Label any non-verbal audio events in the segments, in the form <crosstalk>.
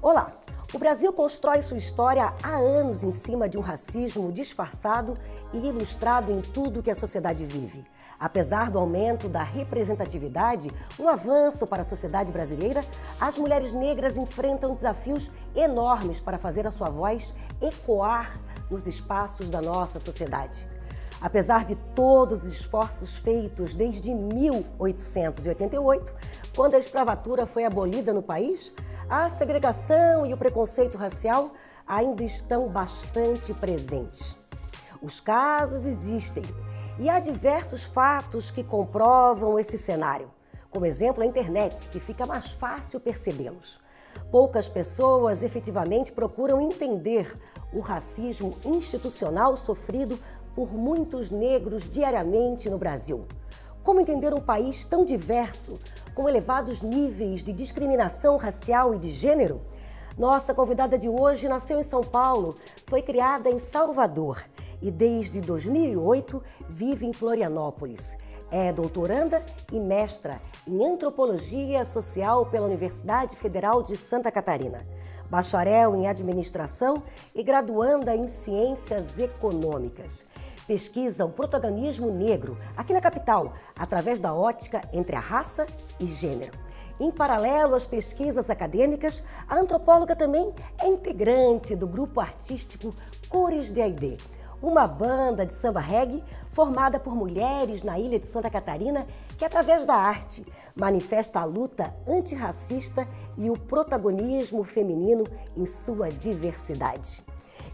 Olá! O Brasil constrói sua história há anos em cima de um racismo disfarçado e ilustrado em tudo que a sociedade vive. Apesar do aumento da representatividade, um avanço para a sociedade brasileira, as mulheres negras enfrentam desafios enormes para fazer a sua voz ecoar nos espaços da nossa sociedade. Apesar de todos os esforços feitos desde 1888, quando a escravatura foi abolida no país, a segregação e o preconceito racial ainda estão bastante presentes. Os casos existem e há diversos fatos que comprovam esse cenário, como exemplo a internet, que fica mais fácil percebê-los. Poucas pessoas efetivamente procuram entender o racismo institucional sofrido por muitos negros diariamente no Brasil. Como entender um país tão diverso, com elevados níveis de discriminação racial e de gênero? Nossa convidada de hoje nasceu em São Paulo, foi criada em Salvador e desde 2008 vive em Florianópolis. É doutoranda e mestra em Antropologia Social pela Universidade Federal de Santa Catarina, bacharel em Administração e graduanda em Ciências Econômicas pesquisa o protagonismo negro aqui na capital, através da ótica entre a raça e gênero. Em paralelo às pesquisas acadêmicas, a antropóloga também é integrante do grupo artístico Cores de Aide, uma banda de samba reggae formada por mulheres na ilha de Santa Catarina que, através da arte, manifesta a luta antirracista e o protagonismo feminino em sua diversidade.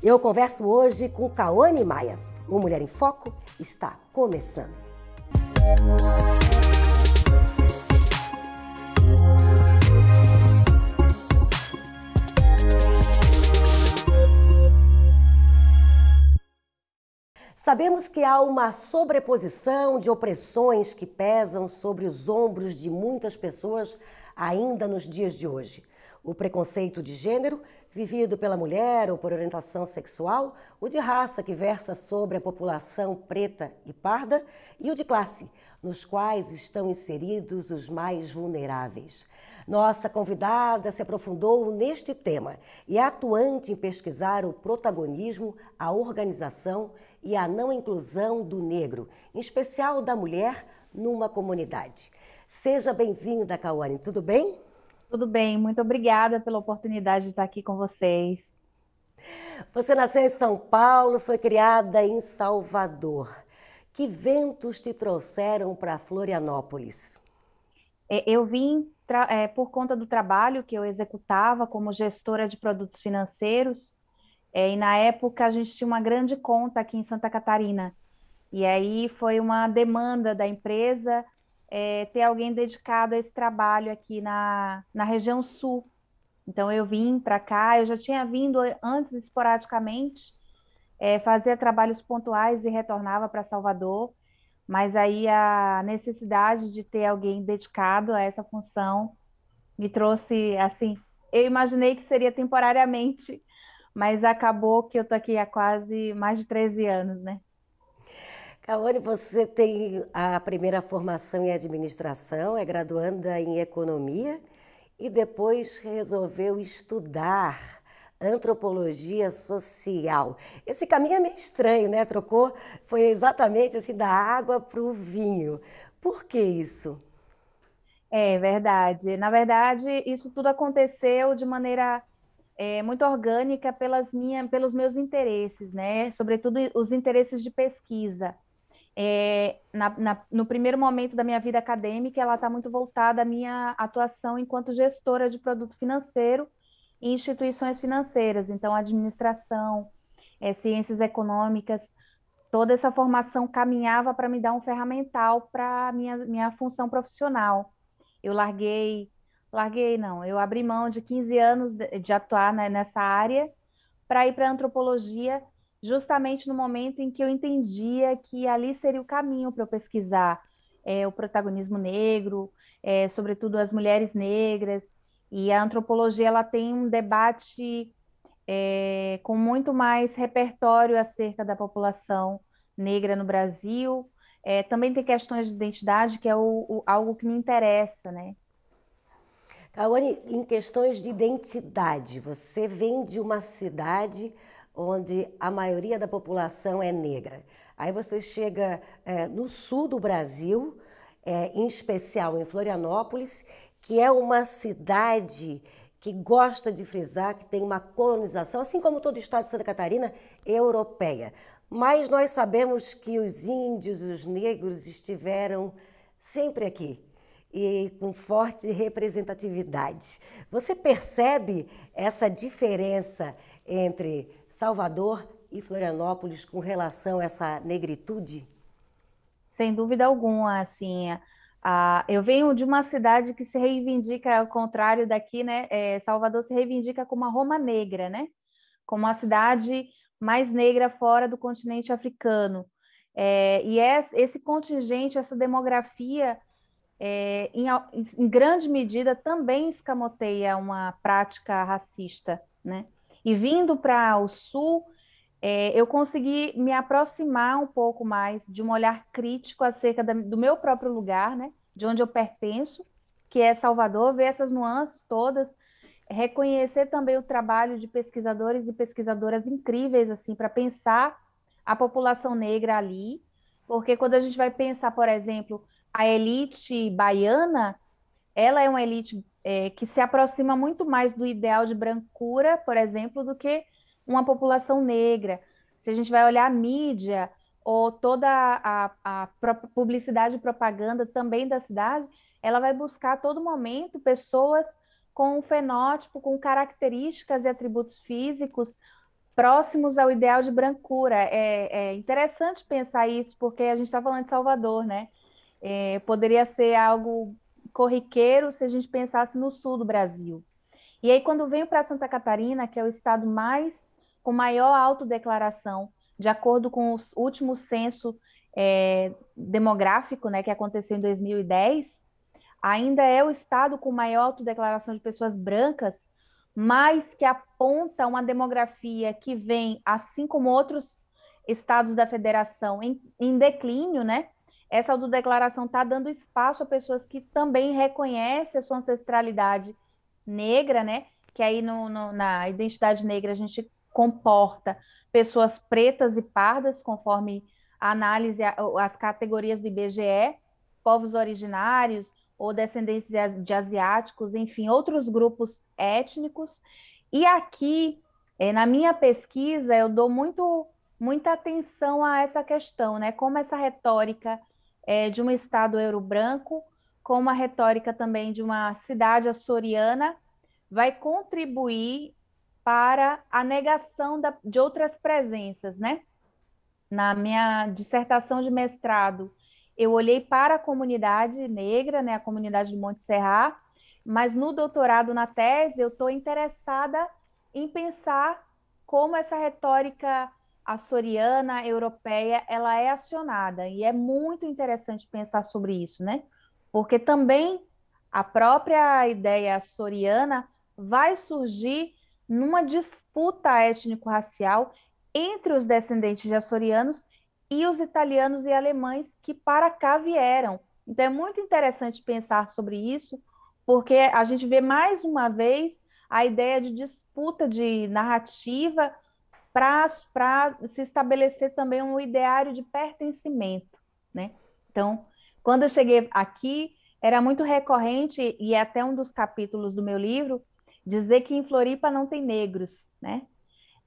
Eu converso hoje com Kaone Maia. O Mulher em Foco está começando. Sabemos que há uma sobreposição de opressões que pesam sobre os ombros de muitas pessoas ainda nos dias de hoje. O preconceito de gênero vivido pela mulher ou por orientação sexual, o de raça, que versa sobre a população preta e parda, e o de classe, nos quais estão inseridos os mais vulneráveis. Nossa convidada se aprofundou neste tema e é atuante em pesquisar o protagonismo, a organização e a não inclusão do negro, em especial da mulher, numa comunidade. Seja bem-vinda, Cauane. Tudo bem? Tudo bem, muito obrigada pela oportunidade de estar aqui com vocês. Você nasceu em São Paulo, foi criada em Salvador. Que ventos te trouxeram para Florianópolis? É, eu vim é, por conta do trabalho que eu executava como gestora de produtos financeiros. É, e na época a gente tinha uma grande conta aqui em Santa Catarina. E aí foi uma demanda da empresa é, ter alguém dedicado a esse trabalho aqui na, na região sul. Então, eu vim para cá, eu já tinha vindo antes esporadicamente, é, fazia trabalhos pontuais e retornava para Salvador, mas aí a necessidade de ter alguém dedicado a essa função me trouxe, assim, eu imaginei que seria temporariamente, mas acabou que eu tô aqui há quase mais de 13 anos, né? Caone, você tem a primeira formação em administração, é graduanda em economia e depois resolveu estudar antropologia social. Esse caminho é meio estranho, né? Trocou, foi exatamente assim, da água para o vinho. Por que isso? É verdade. Na verdade, isso tudo aconteceu de maneira é, muito orgânica pelas minha, pelos meus interesses, né? Sobretudo os interesses de pesquisa é, na, na, no primeiro momento da minha vida acadêmica, ela está muito voltada à minha atuação enquanto gestora de produto financeiro e instituições financeiras, então administração, é, ciências econômicas, toda essa formação caminhava para me dar um ferramental para minha minha função profissional. Eu larguei, larguei não, eu abri mão de 15 anos de, de atuar né, nessa área para ir para antropologia justamente no momento em que eu entendia que ali seria o caminho para eu pesquisar é, o protagonismo negro, é, sobretudo as mulheres negras. E a antropologia ela tem um debate é, com muito mais repertório acerca da população negra no Brasil. também tem questões de identidade, que é o, o, algo que me interessa, né? Tawane, em questões de identidade, você vem de uma cidade onde a maioria da população é negra. Aí você chega é, no sul do Brasil, é, em especial em Florianópolis, que é uma cidade que gosta de frisar que tem uma colonização, assim como todo o estado de Santa Catarina, europeia. Mas nós sabemos que os índios e os negros estiveram sempre aqui e com forte representatividade. Você percebe essa diferença entre Salvador e Florianópolis com relação a essa negritude? Sem dúvida alguma, assim, ah, eu venho de uma cidade que se reivindica, ao contrário daqui, né? É, Salvador se reivindica como a Roma Negra, né? Como a cidade mais negra fora do continente africano. É, e esse contingente, essa demografia, é, em, em, grande medida também escamoteia uma prática racista, né? E vindo para o Sul, é, eu consegui me aproximar um pouco mais de um olhar crítico acerca da, do meu próprio lugar, né? De onde eu pertenço, que é Salvador, ver essas nuances todas, reconhecer também o trabalho de pesquisadores e pesquisadoras incríveis, assim, para pensar a população negra ali, porque quando a gente vai pensar, por exemplo, a elite baiana, ela é uma elite é, que se aproxima muito mais do ideal de brancura, por exemplo, do que uma população negra. Se a gente vai olhar a mídia ou toda a, a, a publicidade e propaganda também da cidade, ela vai buscar a todo momento pessoas com um fenótipo, com características e atributos físicos próximos ao ideal de brancura. É, é interessante pensar isso, porque a gente está falando de Salvador, né? É, poderia ser algo corriqueiro se a gente pensasse no sul do Brasil. E aí, quando venho para Santa Catarina, que é o estado mais com maior autodeclaração, de acordo com o último censo é, demográfico, né, que aconteceu em 2010, ainda é o estado com maior autodeclaração de pessoas brancas, mas que aponta uma demografia que vem, assim como outros estados da federação, em, em declínio, né? Essa autodeclaração está dando espaço a pessoas que também reconhecem a sua ancestralidade negra, né? Que aí no, no, na identidade negra a gente comporta pessoas pretas e pardas, conforme a análise, as categorias do IBGE, povos originários ou descendentes de asiáticos, enfim, outros grupos étnicos. E aqui, eh, na minha pesquisa, eu dou muito, muita atenção a essa questão, né? Como essa retórica é, de um Estado euro-branco, com uma retórica também de uma cidade açoriana, vai contribuir para a negação da, de outras presenças, né? Na minha dissertação de mestrado, eu olhei para a comunidade negra, né, a comunidade do Monte Serra, mas no doutorado, na tese, eu estou interessada em pensar como essa retórica a soriana europeia ela é acionada e é muito interessante pensar sobre isso, né? Porque também a própria ideia soriana vai surgir numa disputa étnico-racial entre os descendentes de açorianos e os italianos e alemães que para cá vieram. Então é muito interessante pensar sobre isso, porque a gente vê mais uma vez a ideia de disputa de narrativa para se estabelecer também um ideário de pertencimento, né? Então, quando eu cheguei aqui, era muito recorrente, e é até um dos capítulos do meu livro, dizer que em Floripa não tem negros, né?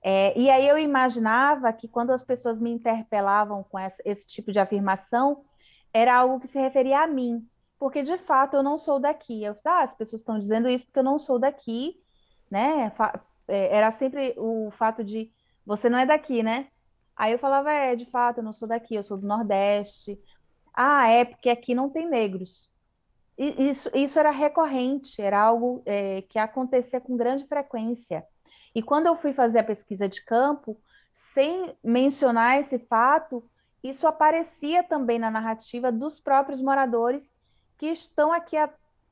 É, e aí eu imaginava que quando as pessoas me interpelavam com essa, esse tipo de afirmação, era algo que se referia a mim, porque de fato eu não sou daqui. Eu ah, as pessoas estão dizendo isso porque eu não sou daqui, né? É, era sempre o fato de você não é daqui, né? Aí eu falava, é, de fato, eu não sou daqui, eu sou do Nordeste. Ah, é, porque aqui não tem negros. E isso, isso era recorrente, era algo é, que acontecia com grande frequência. E quando eu fui fazer a pesquisa de campo, sem mencionar esse fato, isso aparecia também na narrativa dos próprios moradores que estão aqui há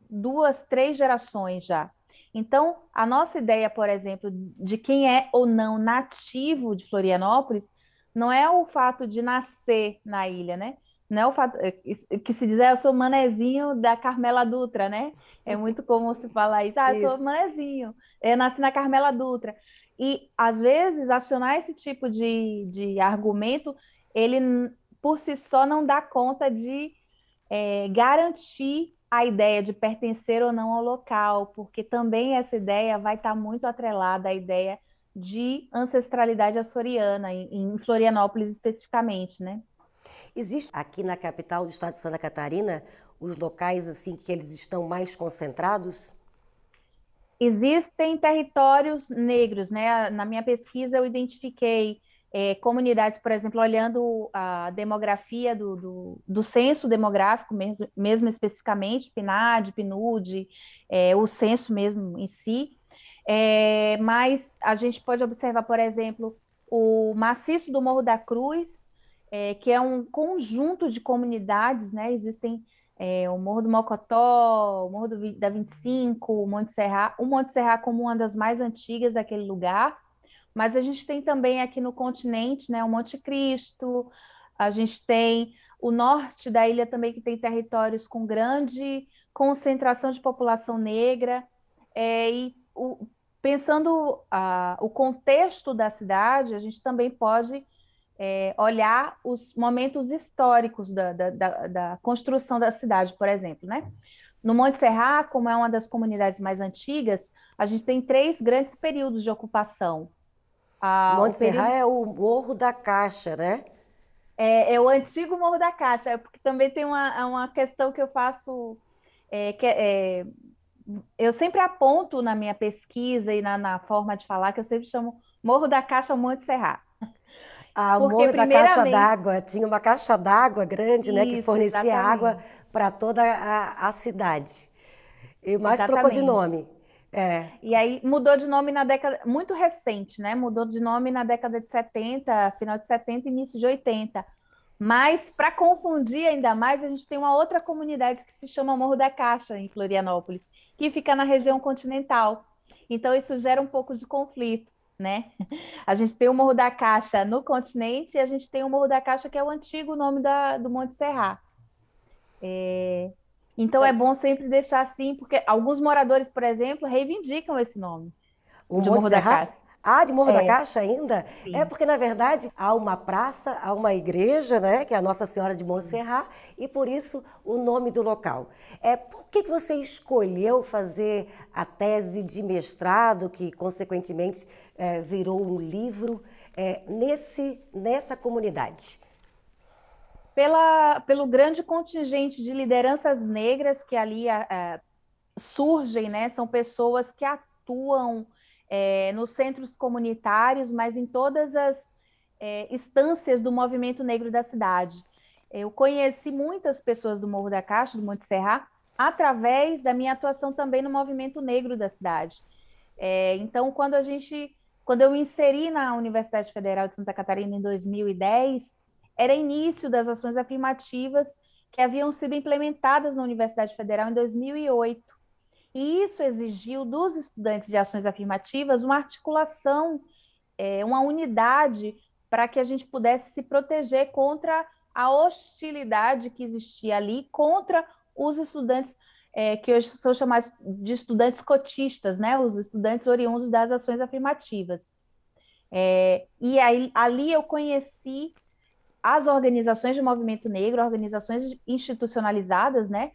duas, três gerações já. Então, a nossa ideia, por exemplo, de quem é ou não nativo de Florianópolis, não é o fato de nascer na ilha, né? Não é o fato é, que se dizer, ah, eu sou manezinho da Carmela Dutra, né? É muito comum se falar isso, ah, eu isso. sou manezinho, eu nasci na Carmela Dutra. E, às vezes, acionar esse tipo de, de argumento, ele, por si só, não dá conta de é, garantir a ideia de pertencer ou não ao local, porque também essa ideia vai estar tá muito atrelada à ideia de ancestralidade açoriana, em Florianópolis especificamente, né? Existe aqui na capital do estado de Santa Catarina os locais assim que eles estão mais concentrados? Existem territórios negros, né? Na minha pesquisa eu identifiquei é, comunidades, por exemplo, olhando a demografia do, do, do censo demográfico, mesmo, mesmo especificamente, PNAD, PNUD, é, o censo mesmo em si, é, mas a gente pode observar, por exemplo, o maciço do Morro da Cruz, é, que é um conjunto de comunidades, né? Existem é, o Morro do Mocotó, o Morro do, da 25, o Monte Serra, o Monte Serra como uma das mais antigas daquele lugar, mas a gente tem também aqui no continente, né, o Monte Cristo, a gente tem o norte da ilha também que tem territórios com grande concentração de população negra. É, e o, pensando a, o contexto da cidade, a gente também pode é, olhar os momentos históricos da, da, da, da, construção da cidade, por exemplo, né? No Monte Serrat, como é uma das comunidades mais antigas, a gente tem três grandes períodos de ocupação. Ah, Monte Serra período... é o Morro da Caixa, né? É, é, o antigo Morro da Caixa, é porque também tem uma, uma questão que eu faço, é, que, é, é eu sempre aponto na minha pesquisa e na, na, forma de falar, que eu sempre chamo Morro da Caixa Monte Serra. Ah, o Morro da Caixa d'Água, tinha uma caixa d'água grande, né, Isso, que fornecia exatamente. água para toda a, a cidade. E mais exatamente. trocou de nome. É. E aí mudou de nome na década, muito recente, né? Mudou de nome na década de 70, final de 70 início de 80. Mas para confundir ainda mais, a gente tem uma outra comunidade que se chama Morro da Caixa, em Florianópolis, que fica na região continental. Então isso gera um pouco de conflito, né? <laughs> A gente tem o Morro da Caixa no continente e a gente tem o Morro da Caixa, que é o antigo nome da, do Monte Serra. É... Então tá. é bom sempre deixar assim, porque alguns moradores, por exemplo, reivindicam esse nome. O de Morro da Caixa. Ah, de Morro é. da Caixa ainda? É Sim. É porque, na verdade, há uma praça, há uma igreja, né, que é a Nossa Senhora de Montserrat, e por isso o nome do local. É, por que você escolheu fazer a tese de mestrado, que consequentemente é, virou um livro, é, nesse, nessa comunidade? pela, pelo grande contingente de lideranças negras que ali é, é, surgem, né? São pessoas que atuam é, nos centros comunitários, mas em todas as é, instâncias do movimento negro da cidade. Eu conheci muitas pessoas do Morro da Caixa, do Monte Serra, através da minha atuação também no movimento negro da cidade. É, então, quando a gente, quando eu me inseri na Universidade Federal de Santa Catarina em 2010, era início das ações afirmativas que haviam sido implementadas na Universidade Federal em 2008. E isso exigiu dos estudantes de ações afirmativas uma articulação, é, uma unidade para que a gente pudesse se proteger contra a hostilidade que existia ali contra os estudantes é, que hoje são chamados de estudantes cotistas, né? Os estudantes oriundos das ações afirmativas. É, e aí, ali eu conheci as organizações de movimento negro, organizações institucionalizadas, né?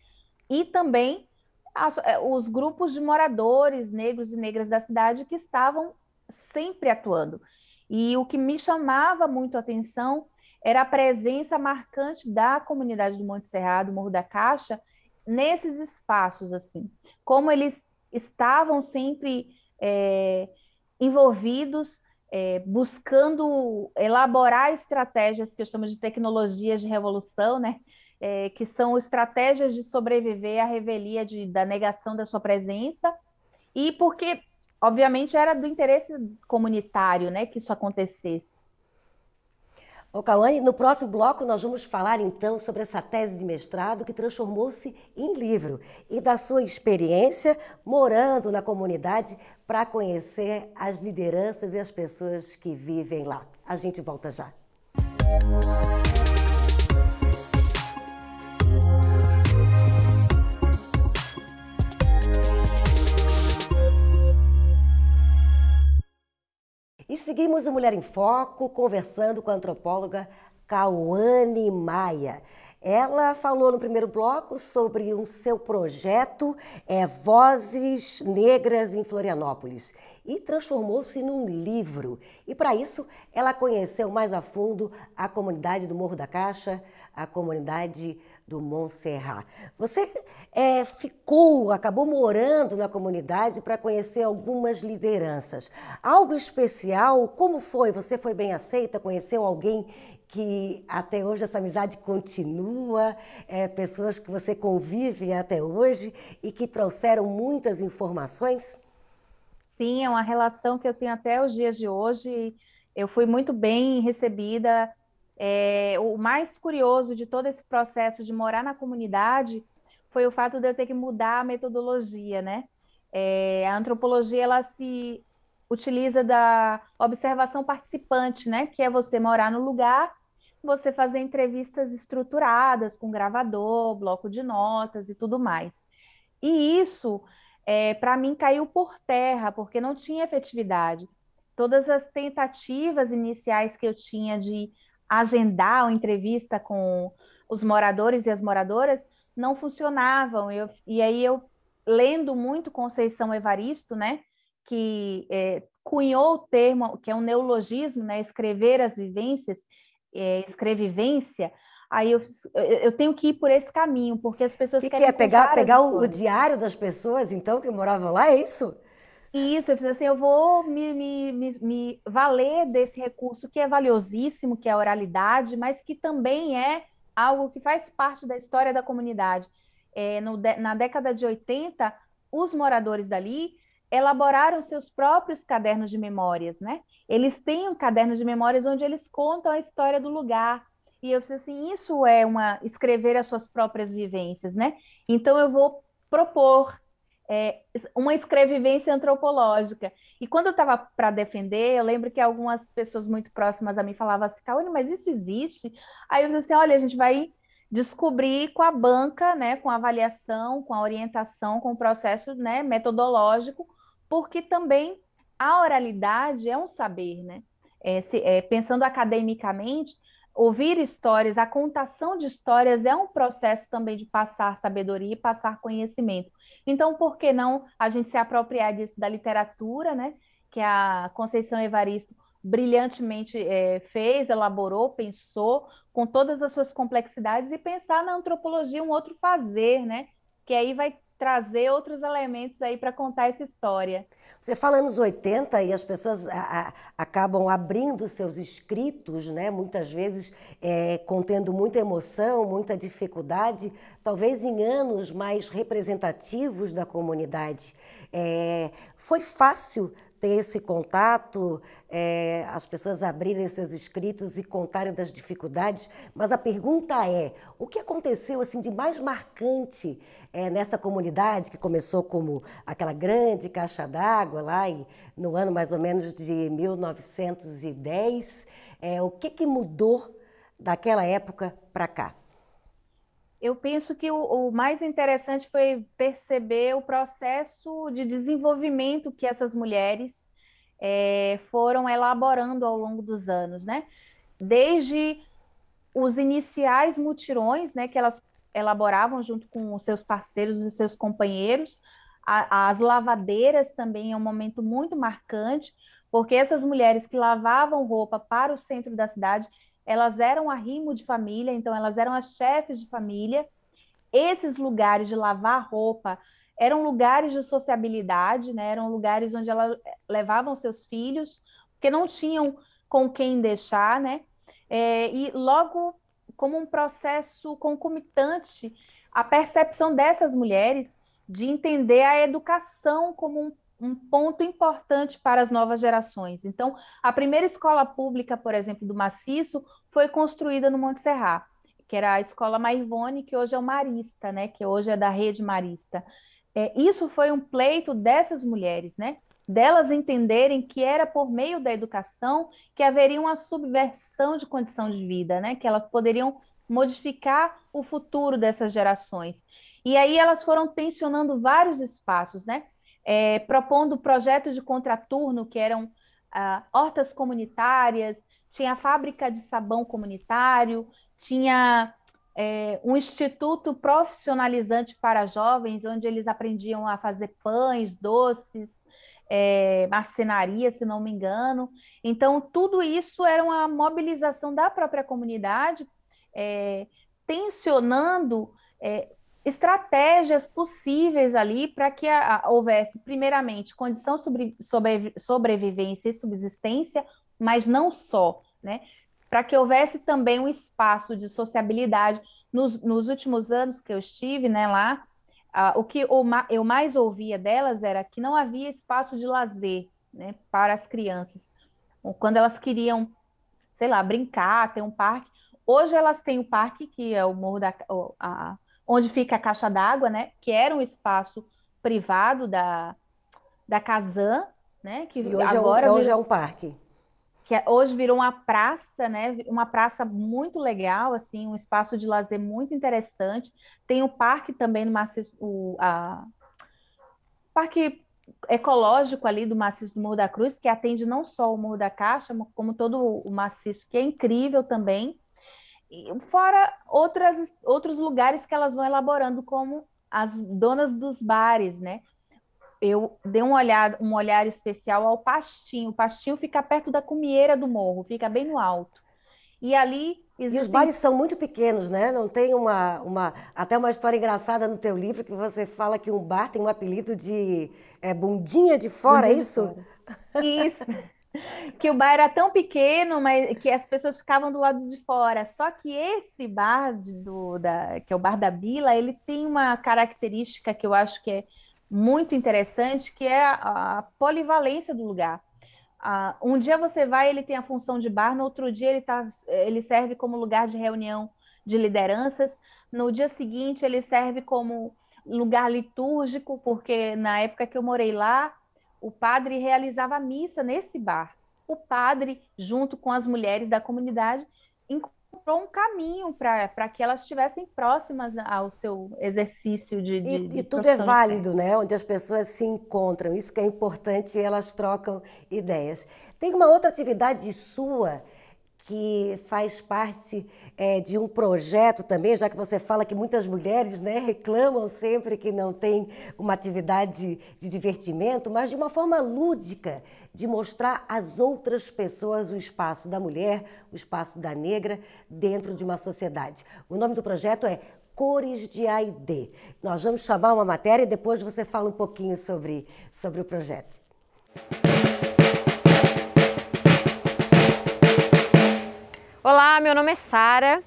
E também as, eh, os grupos de moradores negros e negras da cidade que estavam sempre atuando. E o que me chamava muito a atenção era a presença marcante da comunidade do Monte Serrado, Morro da Caixa, nesses espaços, assim, como eles estavam sempre é, envolvidos é, buscando elaborar estratégias que eu chamo de tecnologias de revolução, né? É, que são estratégias de sobreviver à revelia de, da negação da sua presença, e porque, obviamente, era do interesse comunitário né, que isso acontecesse. Ô, Cauane, no próximo bloco nós vamos falar então sobre essa tese de mestrado que transformou-se em livro e da sua experiência morando na comunidade para conhecer as lideranças e as pessoas que vivem lá. A gente volta já. E seguimos o Mulher em Foco conversando com a antropóloga Cauane Maia. Ela falou no primeiro bloco sobre um seu projeto, é Vozes Negras em Florianópolis, e transformou-se num livro. E para isso, ela conheceu mais a fundo a comunidade do Morro da Caixa, a comunidade do Montserrat. Você é, ficou, acabou morando na comunidade para conhecer algumas lideranças. Algo especial? Como foi? Você foi bem aceita? Conheceu alguém que até hoje essa amizade continua, é, pessoas que você convive até hoje e que trouxeram muitas informações? Sim, é uma relação que eu tenho até os dias de hoje. Eu fui muito bem recebida. É, o mais curioso de todo esse processo de morar na comunidade foi o fato de eu ter que mudar a metodologia, né? É, a antropologia ela se utiliza da observação participante, né? Que é você morar no lugar você fazer entrevistas estruturadas com gravador, bloco de notas e tudo mais. E isso, é, para mim, caiu por terra, porque não tinha efetividade. Todas as tentativas iniciais que eu tinha de agendar uma entrevista com os moradores e as moradoras não funcionavam. Eu, e aí eu, lendo muito Conceição Evaristo, né, que é, cunhou o termo, que é um neologismo, né, escrever as vivências, é, escrevivência, aí eu, eu tenho que ir por esse caminho, porque as pessoas que querem. O que é pegar, pegar o, o, diário das pessoas, então, que moravam lá? É isso? Isso, eu fiz assim, eu vou me, me, me, me valer desse recurso que é valiosíssimo, que é a oralidade, mas que também é algo que faz parte da história da comunidade. É, no, na década de 80, os moradores dali elaboraram seus próprios cadernos de memórias, né? Eles têm um caderno de memórias onde eles contam a história do lugar. E eu disse assim, isso é uma escrever as suas próprias vivências, né? Então eu vou propor é, uma escrevivência antropológica. E quando eu estava para defender, eu lembro que algumas pessoas muito próximas a mim falavam assim, Caone, mas isso existe? Aí eu disse assim, olha, a gente vai descobrir com a banca, né, com a avaliação, com a orientação, com o processo né, metodológico, porque também a oralidade é um saber, né? É, se, é, pensando academicamente, ouvir histórias, a contação de histórias é um processo também de passar sabedoria e passar conhecimento. Então, por que não a gente se apropriar disso da literatura, né? Que a Conceição Evaristo brilhantemente é, fez, elaborou, pensou, com todas as suas complexidades, e pensar na antropologia um outro fazer, né? Que aí vai trazer outros elementos aí para contar essa história. Você fala anos 80 e as pessoas a, a, acabam abrindo seus escritos, né? muitas vezes é, contendo muita emoção, muita dificuldade, talvez em anos mais representativos da comunidade. É, foi fácil ter esse contato, é, as pessoas abrirem seus escritos e contarem das dificuldades, mas a pergunta é: o que aconteceu assim de mais marcante é, nessa comunidade que começou como aquela grande caixa d'água lá e, no ano mais ou menos de 1910? É, o que, que mudou daquela época para cá? eu penso que o, o, mais interessante foi perceber o processo de desenvolvimento que essas mulheres é, foram elaborando ao longo dos anos, né? Desde os iniciais mutirões, né, que elas elaboravam junto com os seus parceiros e seus companheiros, a, as lavadeiras também é um momento muito marcante, porque essas mulheres que lavavam roupa para o centro da cidade, elas eram a rimo de família, então elas eram as chefes de família. Esses lugares de lavar roupa eram lugares de sociabilidade, né? eram lugares onde elas eh, levavam seus filhos, porque não tinham com quem deixar, né? É, e logo, como um processo concomitante, a percepção dessas mulheres de entender a educação como um um ponto importante para as novas gerações. Então, a primeira escola pública, por exemplo, do Maciço, foi construída no Monte Serrat, que era a escola Maivone, que hoje é o Marista, né? Que hoje é da rede Marista. É, isso foi um pleito dessas mulheres, né? Delas entenderem que era por meio da educação que haveria uma subversão de condição de vida, né? Que elas poderiam modificar o futuro dessas gerações. E aí elas foram tensionando vários espaços, né? é, propondo projetos de contraturno, que eram ah, hortas comunitárias, tinha fábrica de sabão comunitário, tinha é, um instituto profissionalizante para jovens, onde eles aprendiam a fazer pães, doces, é, marcenaria, se não me engano. Então, tudo isso era uma mobilização da própria comunidade, é, tensionando é, estratégias possíveis ali para que a, a, houvesse, primeiramente, condição sobre, sobre, sobrevivência e subsistência, mas não só, né? Para que houvesse também um espaço de sociabilidade. Nos, nos últimos anos que eu estive né, lá, o que eu mais ouvia delas era que não havia espaço de lazer né, para as crianças. Quando elas queriam, sei lá, brincar, ter um parque. Hoje elas têm o um parque, que é o Morro da. A, onde fica a caixa d'água, né? Que era um espaço privado da, da Casan, né? Que e hoje, agora é um, hoje é um parque. Que é, hoje virou uma praça, né? Uma praça muito legal, assim, um espaço de lazer muito interessante. Tem o um parque também no maciço, o a, parque ecológico ali do maciço do Morro da Cruz, que atende não só o Morro da Caixa, como todo o maciço, que é incrível também fora outras, outros lugares que elas vão elaborando, como as donas dos bares, né? Eu dei um olhar, um olhar especial ao Pastinho. O Pastinho fica perto da cumieira do morro, fica bem no alto. E ali Existem... E os bares são muito pequenos, né? Não tem uma, uma. Até uma história engraçada no teu livro que você fala que um bar tem um apelido de é, bundinha de fora, bundinha é isso? De fora. Isso. <laughs> que o bar era tão pequeno, mas que as pessoas ficavam do lado de fora. Só que esse bar do, da, que é o bar da Bila, ele tem uma característica que eu acho que é muito interessante, que é a, a polivalência do lugar. um dia você vai, ele tem a função de bar, no outro dia ele, tá, ele serve como lugar de reunião de lideranças, no dia seguinte ele serve como lugar litúrgico, porque na época que eu morei lá, o padre realizava a missa nesse bar. O padre, junto com as mulheres da comunidade, encontrou um caminho para que elas estivessem próximas ao seu exercício de. de e, de e tudo é válido, né? Onde as pessoas se encontram. Isso que é importante, elas trocam ideias. Tem uma outra atividade sua que faz parte é, de um projeto também, já que você fala que muitas mulheres né, <laughs> reclamam sempre que não tem uma atividade de divertimento, mas de uma forma lúdica, de mostrar às outras pessoas o espaço da mulher, o espaço da negra dentro de uma sociedade. O nome do projeto é Cores de AID. Nós vamos chamar uma matéria e depois você fala um pouquinho sobre, sobre o projeto. Olá, meu nome é Sara.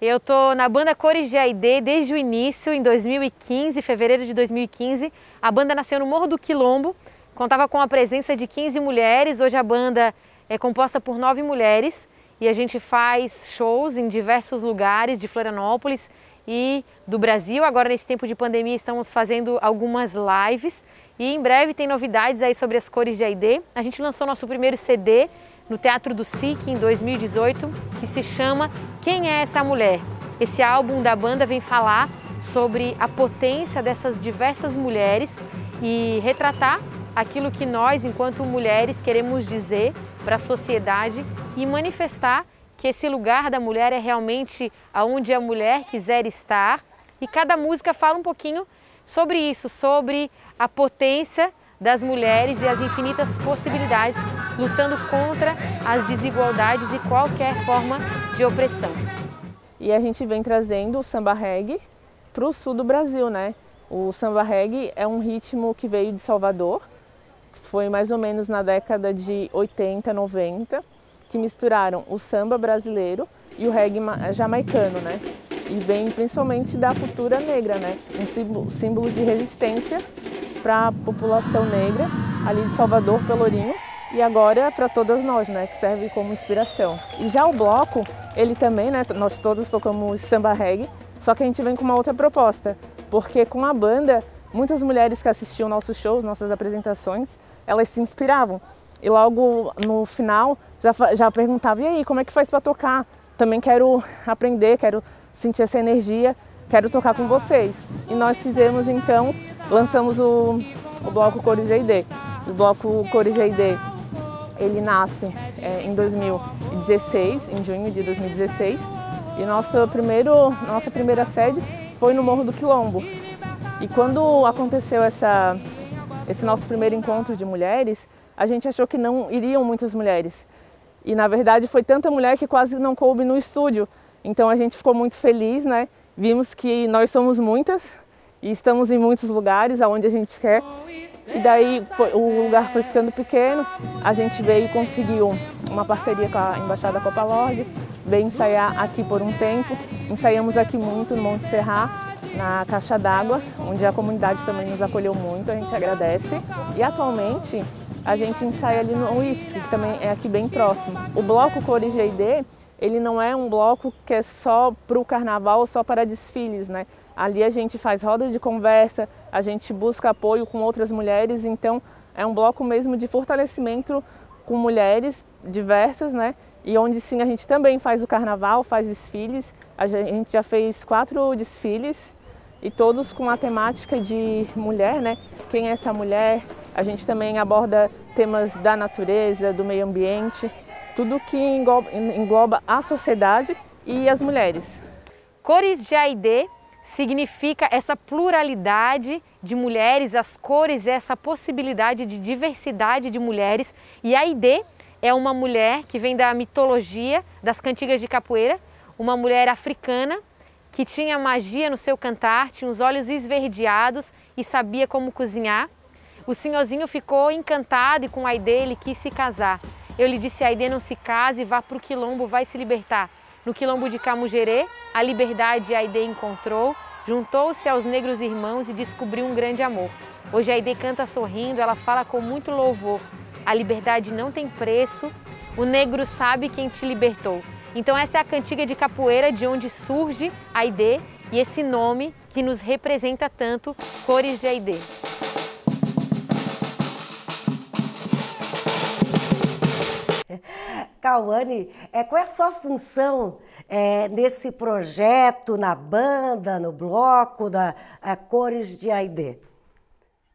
Eu tô na banda Cores de desde o início, em 2015, fevereiro de 2015. A banda nasceu no Morro do Quilombo, contava com a presença de 15 mulheres. Hoje a banda é composta por nove mulheres e a gente faz shows em diversos lugares de Florianópolis e do Brasil. Agora, nesse tempo de pandemia, estamos fazendo algumas lives e em breve tem novidades aí sobre as cores de AID. A gente lançou nosso primeiro CD no Teatro do SIC em 2018, que se chama Quem é essa mulher? Esse álbum da banda vem falar sobre a potência dessas diversas mulheres e retratar aquilo que nós, enquanto mulheres, queremos dizer para a sociedade e manifestar que esse lugar da mulher é realmente aonde a mulher quiser estar. E cada música fala um pouquinho sobre isso, sobre a potência das mulheres e as infinitas possibilidades, lutando contra as desigualdades e qualquer forma de opressão. E a gente vem trazendo o samba reggae para o sul do Brasil, né? O samba reggae é um ritmo que veio de Salvador, foi mais ou menos na década de 80, 90, que misturaram o samba brasileiro e o reggae jamaicano, né? E vem principalmente da cultura negra, né? Um símbolo, símbolo de resistência para a população negra ali de Salvador, Pelourinho, e agora é para todas nós, né, que serve como inspiração. E já o bloco, ele também, né, nós todos tocamos samba reggae, só que a gente vem com uma outra proposta, porque com a banda, muitas mulheres que assistiam nossos shows, nossas apresentações, elas se inspiravam. E logo no final já, já perguntava, e aí, como é que faz para tocar? Também quero aprender, quero sentir essa energia quero tocar com vocês. E nós fizemos então, lançamos o, o bloco Cores GD. O bloco Cores GD, ele nasce é, em 2016, em junho de 2016. E nosso primeiro, nossa primeira sede foi no Morro do Quilombo. E quando aconteceu essa, esse nosso primeiro encontro de mulheres, a gente achou que não iriam muitas mulheres. E na verdade foi tanta mulher que quase não coube no estúdio. Então a gente ficou muito feliz, né? vimos que nós somos muitas e estamos em muitos lugares aonde a gente quer. E daí foi, o lugar foi ficando pequeno, a gente veio e conseguiu uma parceria com a Embaixada Copa Lorde, veio ensaiar aqui por um tempo. Ensaiamos aqui muito no Monte Serrá, na Caixa d'Água, onde a comunidade também nos acolheu muito, a gente agradece. E atualmente a gente ensaia ali no IFSC, que também é aqui bem próximo. O bloco Cores ele não é um bloco que é só para o carnaval ou só para desfiles, né? Ali a gente faz roda de conversa, a gente busca apoio com outras mulheres, então é um bloco mesmo de fortalecimento com mulheres diversas, né? E onde sim a gente também faz o carnaval, faz desfiles. A gente já fez quatro desfiles e todos com a temática de mulher, né? Quem é essa mulher? A gente também aborda temas da natureza, do meio ambiente tudo que engloba, engloba a sociedade e as mulheres. Cores de Aide significa essa pluralidade de mulheres, as cores, é essa possibilidade de diversidade de mulheres. E Aide é uma mulher que vem da mitologia das cantigas de capoeira, uma mulher africana que tinha magia no seu cantar, tinha os olhos esverdeados e sabia como cozinhar. O senhorzinho ficou encantado e com Aide ele quis se casar. Eu lhe disse, Aide, não se case, vá para o Quilombo, vai se libertar. No Quilombo de Camugerê, a liberdade Aide encontrou, juntou-se aos negros irmãos e descobriu um grande amor. Hoje Aide canta sorrindo, ela fala com muito louvor. A liberdade não tem preço, o negro sabe quem te libertou. Então essa é a cantiga de capoeira de onde surge Aide e esse nome que nos representa tanto, Cores de Aide. Cauane, é, qual é a sua função é, nesse projeto, na banda, no bloco da é, Cores de Aide?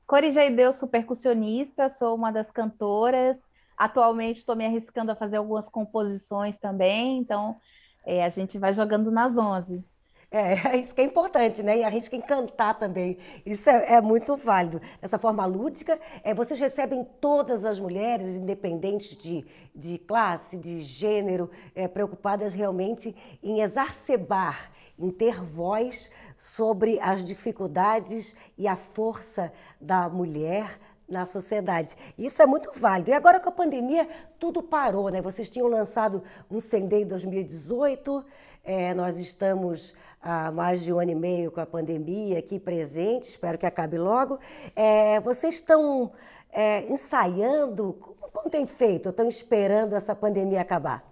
Cores de Aide, eu sou percussionista, sou uma das cantoras. Atualmente estou me arriscando a fazer algumas composições também, então é, a gente vai jogando nas 11. É, <laughs> é, isso que é importante, né? E arrisca encantar também. Isso é, é muito válido. Essa forma lúdica, é, vocês recebem todas as mulheres, independentes de, de classe, de gênero, é, preocupadas realmente em exacerbar, em ter voz sobre as dificuldades e a força da mulher na sociedade. Isso é muito válido. E agora com a pandemia, tudo parou, né? Vocês tinham lançado um CD em 2018, é, nós estamos há mais de um ano e meio com a pandemia aqui presente, espero que acabe logo. É, vocês estão é, ensaiando? Como, como tem feito? Estão esperando essa pandemia acabar?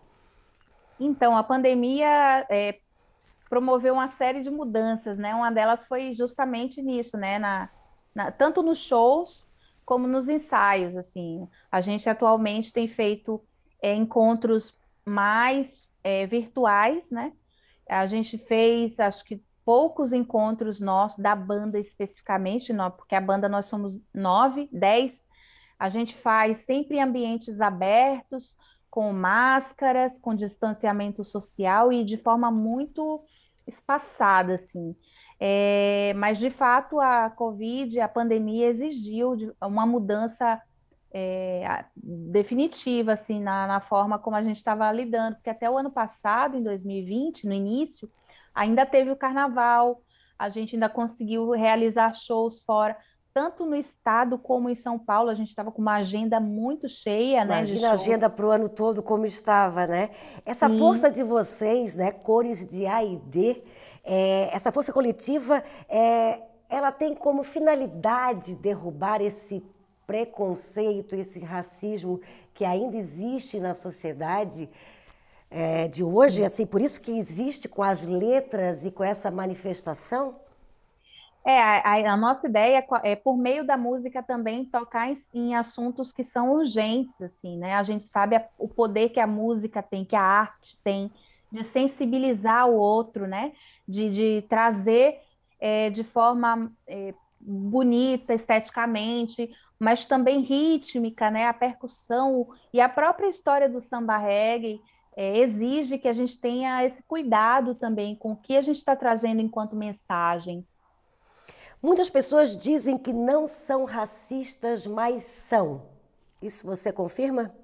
Então, a pandemia é, promoveu uma série de mudanças, né? Uma delas foi justamente nisso, né? Na, na, tanto nos shows como nos ensaios, assim. A gente atualmente tem feito é, encontros mais é, virtuais, né? A gente fez, acho que poucos encontros nossos, da banda especificamente, não, porque a banda nós somos nove, dez. A gente faz sempre em ambientes abertos, com máscaras, com distanciamento social e de forma muito espaçada, assim. É, mas, de fato, a Covid, a pandemia exigiu uma mudança é, definitiva assim na, na, forma como a gente estava lidando, porque até o ano passado, em 2020, no início, ainda teve o carnaval, a gente ainda conseguiu realizar shows fora, tanto no estado como em São Paulo, a gente estava com uma agenda muito cheia, né, Imagina né? a agenda para o ano todo como estava, né? Essa Sim. força de vocês, né? Cores de A e D, é, essa força coletiva, é, ela tem como finalidade derrubar esse preconceito, esse racismo que ainda existe na sociedade é, de hoje, assim, por isso que existe com as letras e com essa manifestação? É, a, a, nossa ideia é, é, por meio da música também tocar em, em assuntos que são urgentes, assim, né? A gente sabe a, o poder que a música tem, que a arte tem, de sensibilizar o outro, né? De, de trazer é, de forma é, bonita, esteticamente, mas também rítmica, né? A percussão e a própria história do samba reggae é, exige que a gente tenha esse cuidado também com o que a gente está trazendo enquanto mensagem. Muitas pessoas dizem que não são racistas, mas são. Isso você confirma?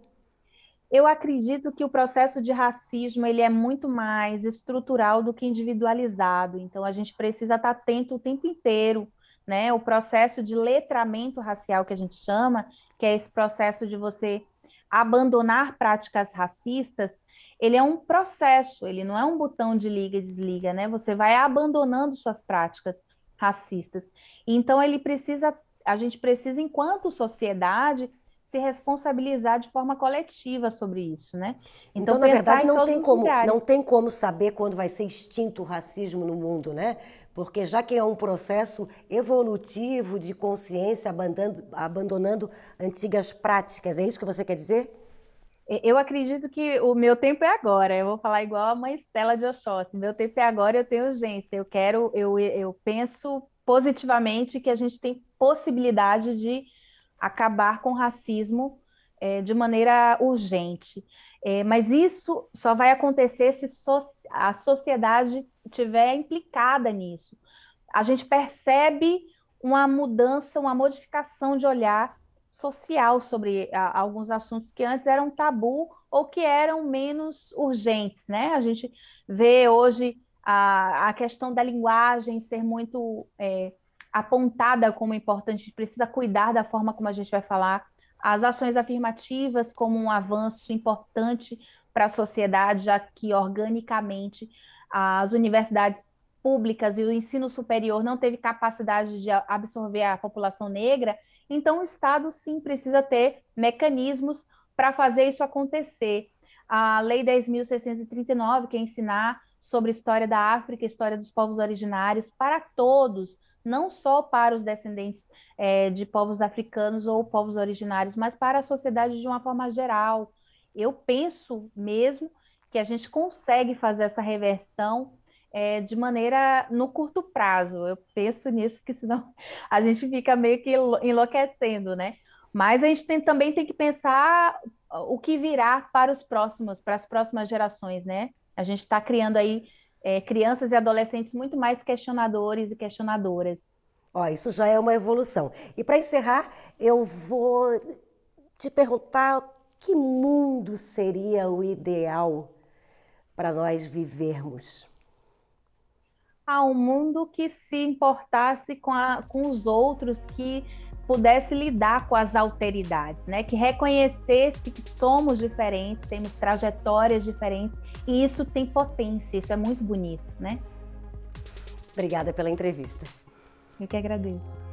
Eu acredito que o processo de racismo ele é muito mais estrutural do que individualizado. Então a gente precisa estar tá atento o tempo inteiro né? O processo de letramento racial que a gente chama, que é esse processo de você abandonar práticas racistas, ele é um processo, ele não é um botão de liga e desliga, né? Você vai abandonando suas práticas racistas. Então ele precisa, a gente precisa enquanto sociedade se responsabilizar de forma coletiva sobre isso, né? Então, então na verdade não tem como, lugares. não tem como saber quando vai ser extinto o racismo no mundo, né? porque já que é um processo evolutivo de consciência abandonando, abandonando antigas práticas, é isso que você quer dizer? Eu acredito que o meu tempo é agora. Eu vou falar igual a mãe Estela de Oxóssi. Assim, meu tempo é agora, eu tenho urgência. Eu quero, eu, eu penso positivamente que a gente tem possibilidade de acabar com o racismo é, de maneira urgente. É, mas isso só vai acontecer se so a sociedade tiver implicada nisso. A gente percebe uma mudança, uma modificação de olhar social sobre a, alguns assuntos que antes eram tabu ou que eram menos urgentes, né? A gente vê hoje a, a questão da linguagem ser muito é, apontada como importante, a gente precisa cuidar da forma como a gente vai falar, as ações afirmativas como um avanço importante para a sociedade, já que organicamente as universidades públicas e o ensino superior não teve capacidade de absorver a população negra, então o Estado sim precisa ter mecanismos para fazer isso acontecer. A Lei 10.639, que é ensinar sobre história da África, história dos povos originários, para todos, não só para os descendentes é, de povos africanos ou povos originários, mas para a sociedade de uma forma geral. Eu penso mesmo que a gente consegue fazer essa reversão é, de maneira no curto prazo. Eu penso nisso, porque senão <laughs> a gente fica meio que enlouquecendo, né? Mas a gente tem, também tem que pensar o que virá para os próximos, para as próximas gerações, né? A gente está criando aí é, crianças e adolescentes muito mais questionadores e questionadoras. Ó, isso já é uma evolução. E para encerrar, eu vou te perguntar que mundo seria o ideal para nós vivermos? A um mundo que se importasse com, a, com os outros, que pudesse lidar com as alteridades, né? Que reconhecesse que somos diferentes, temos trajetórias diferentes e isso tem potência, isso é muito bonito, né? Obrigada pela entrevista. Eu que agradeço.